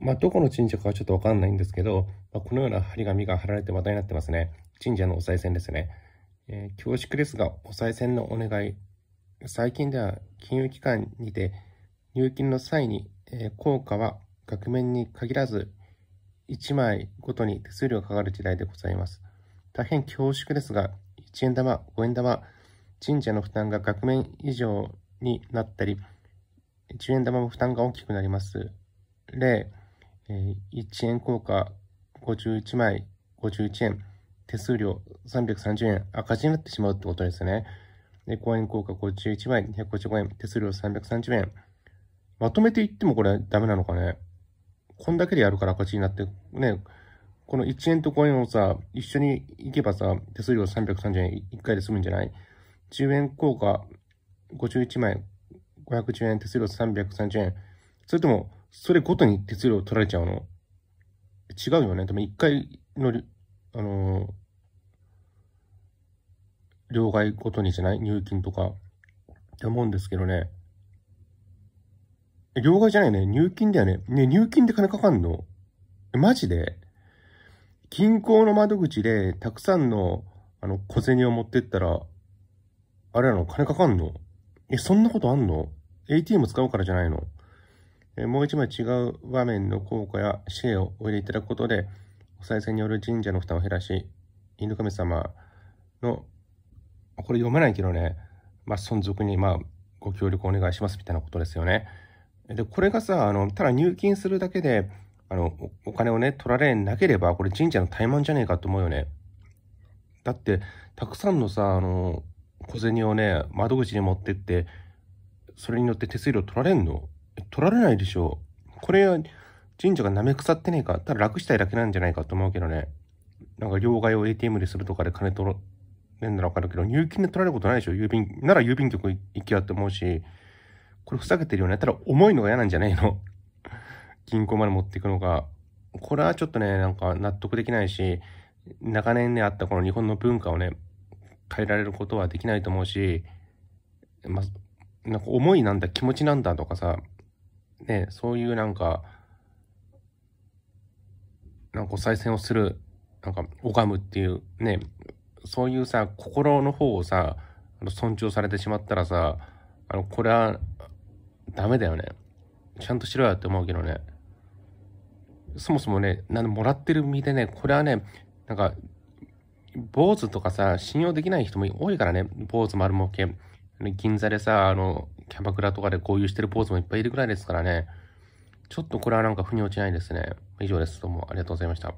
まあ、どこの神社かはちょっとわかんないんですけど、まあ、このような張り紙が貼られて話題になってますね。神社のお賽銭ですね。えー、恐縮ですが、お賽銭のお願い。最近では金融機関にて、入金の際に、えー、効果は額面に限らず、1枚ごとに手数料がかかる時代でございます。大変恐縮ですが、1円玉、5円玉、神社の負担が額面以上になったり、10円玉も負担が大きくなります。例、1円硬貨51枚51円、手数料330円、赤字になってしまうってことですね。で、公円硬貨51枚255円、手数料330円。まとめていってもこれダメなのかね。こんだけでやるから赤字になって、ね、この1円と5円をさ、一緒に行けばさ、手数料330円1回で済むんじゃない ?10 円硬貨51枚510円、手数料330円。それとも、それごとに鉄量取られちゃうの。違うよね。多分一回の、あのー、両替ごとにじゃない入金とか。って思うんですけどね。両替じゃないね。入金だよね。ね、入金で金かかんのマジで銀行の窓口でたくさんの、あの、小銭を持ってったら、あれなの金かかんのえ、そんなことあんの ?ATM 使うからじゃないのもう一枚違う場面の効果や支援をお入れいただくことで、お賽銭による神社の負担を減らし、犬神様の、これ読めないけどね、まあ、存続に、まあ、ご協力お願いしますみたいなことですよね。で、これがさ、あの、ただ入金するだけで、あの、お金をね、取られなければ、これ神社の怠慢じゃねえかと思うよね。だって、たくさんのさ、あの、小銭をね、窓口に持ってって、それによって手数料取られんの取られないでしょう。これは神社が舐め腐ってねえか、ただ楽したいだけなんじゃないかと思うけどね。なんか両替を ATM でするとかで金取れんならわかるけど、入金で取られることないでしょ。郵便、なら郵便局行きやって思うし、これふざけてるよね。ただ重いのが嫌なんじゃないの。銀行まで持っていくのが。これはちょっとね、なんか納得できないし、長年ね、あったこの日本の文化をね、変えられることはできないと思うし、ま、なんか思いなんだ、気持ちなんだとかさ、ね、そういうなんか、なんかお賽銭をする、なんか拝むっていうね、そういうさ、心の方をさ、あの尊重されてしまったらさ、あの、これはダメだよね。ちゃんとしろよって思うけどね。そもそもね、なんもらってる身でね、これはね、なんか、坊主とかさ、信用できない人も多いからね、坊主丸儲け。銀座でさ、あの、キャバクラとかでこういうしてるポーズもいっぱいいるぐらいですからね、ちょっとこれはなんか腑に落ちないですね。以上です。どうもありがとうございました。